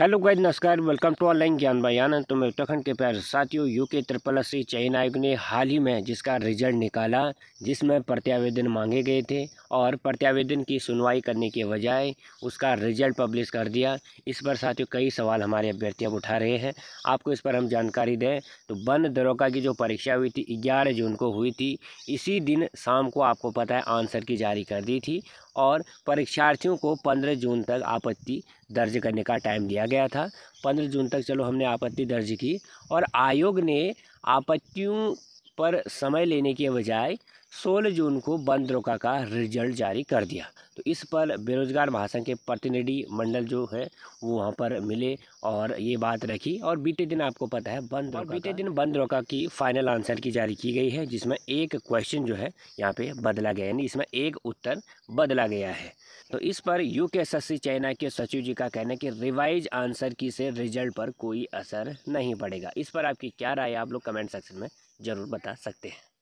hello guys नमस्कार welcome to online Gyan Bayan तो मैं उत्तराखंड के प्यार साथियों यूके त्रिपल सी चयन आयोग ने हाल ही में जिसका रिजल्ट निकाला जिसमें प्रत्यावेदन मांगे गए थे और प्रत्यावेदन की सुनवाई करने के बजाय उसका रिजल्ट पब्लिश कर दिया इस पर साथियों कई सवाल हमारे अभ्यर्थी अब उठा रहे हैं आपको इस पर हम जानकारी दें तो वन दरोगा की जो परीक्षा हुई थी ग्यारह जून को हुई थी इसी दिन शाम को आपको पता है आंसर की जारी कर दी थी और परीक्षार्थियों को पंद्रह जून तक आपत्ति दर्ज करने का टाइम दिया गया था पंद्रह जून तक चलो हमने आपत्ति दर्ज की और आयोग ने आपत्तियों पर समय लेने के बजाय 16 जून को बंद रोका का रिजल्ट जारी कर दिया तो इस पर बेरोजगार महासंघ के प्रतिनिधि मंडल जो है वो वहाँ पर मिले और ये बात रखी और बीते दिन आपको पता है बंद रोका बीते दिन बंद रोका की फाइनल आंसर की जारी की गई है जिसमें एक क्वेश्चन जो है यहाँ पे बदला गया यानी इसमें एक उत्तर बदला गया है तो इस पर यू के चाइना के सचिव जी का कहना है कि रिवाइज आंसर की से रिजल्ट पर कोई असर नहीं पड़ेगा इस पर आपकी क्या राय आप लोग कमेंट सेक्शन में ज़रूर बता सकते हैं